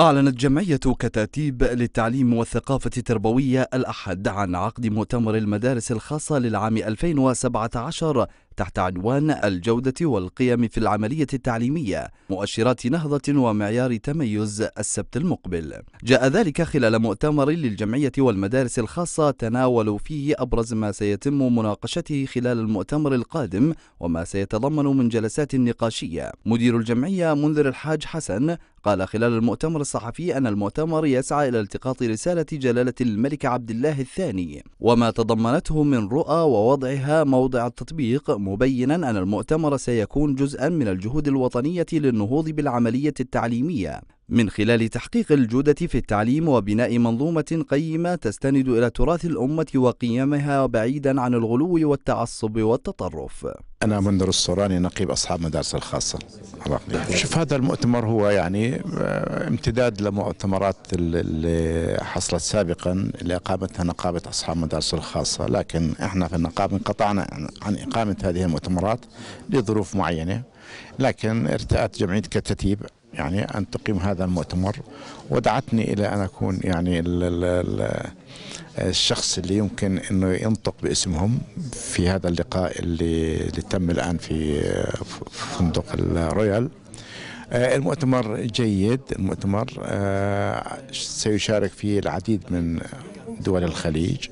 أعلنت جمعية كتاتيب للتعليم والثقافة التربوية الأحد عن عقد مؤتمر المدارس الخاصة للعام 2017 تحت عنوان الجودة والقيم في العملية التعليمية مؤشرات نهضة ومعيار تميز السبت المقبل جاء ذلك خلال مؤتمر للجمعية والمدارس الخاصة تناولوا فيه أبرز ما سيتم مناقشته خلال المؤتمر القادم وما سيتضمن من جلسات نقاشية مدير الجمعية منذر الحاج حسن قال خلال المؤتمر الصحفي أن المؤتمر يسعى إلى التقاط رسالة جلالة الملك عبد الله الثاني وما تضمنته من رؤى ووضعها موضع التطبيق مبينا أن المؤتمر سيكون جزءا من الجهود الوطنية للنهوض بالعملية التعليمية من خلال تحقيق الجودة في التعليم وبناء منظومة قيمة تستند إلى تراث الأمة وقيمها بعيدا عن الغلو والتعصب والتطرف أنا منذر الصوراني نقيب أصحاب مدارس الخاصة شوف هذا المؤتمر هو يعني آه، امتداد لمؤتمرات اللي حصلت سابقا اللي أقامتها نقابة أصحاب مدارس الخاصة لكن احنا في النقابة انقطعنا عن إقامة هذه المؤتمرات لظروف معينة لكن ارتأت جمعية كتتيب يعني أن تقيم هذا المؤتمر ودعتني إلى أن أكون يعني الـ الـ الشخص اللي يمكن أنه ينطق باسمهم في هذا اللقاء اللي, اللي تم الآن في فندق الرويال آه، المؤتمر جيد المؤتمر آه، سيشارك فيه العديد من دول الخليج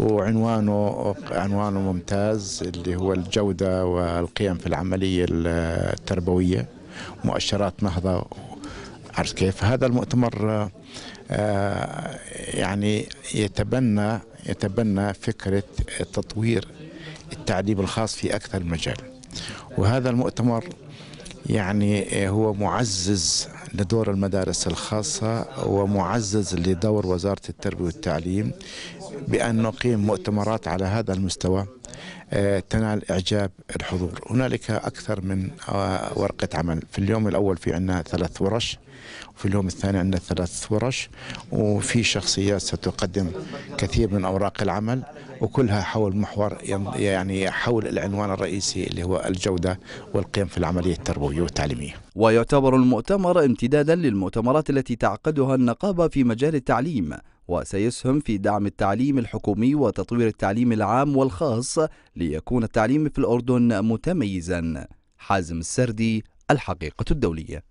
وعنوانه عنوانه ممتاز اللي هو الجودة والقيم في العملية التربوية مؤشرات نهضة عرفت كيف هذا المؤتمر آه، يعني يتبنى يتبنى فكرة تطوير التعليم الخاص في أكثر مجال وهذا المؤتمر يعني هو معزز لدور المدارس الخاصة ومعزز لدور وزارة التربية والتعليم بأن نقيم مؤتمرات على هذا المستوى آه، تنال إعجاب الحضور هنالك أكثر من ورقة عمل في اليوم الأول في عندنا ثلاث ورش وفي اليوم الثاني عندنا ثلاث ورش وفي شخصيات ستقدم كثير من أوراق العمل وكلها حول محور يعني حول العنوان الرئيسي اللي هو الجودة والقيم في العملية التربوية والتعليمية ويعتبر المؤتمر امتدادا للمؤتمرات التي تعقدها النقابة في مجال التعليم وسيسهم في دعم التعليم الحكومي وتطوير التعليم العام والخاص ليكون التعليم في الأردن متميزا حازم السردي الحقيقة الدولية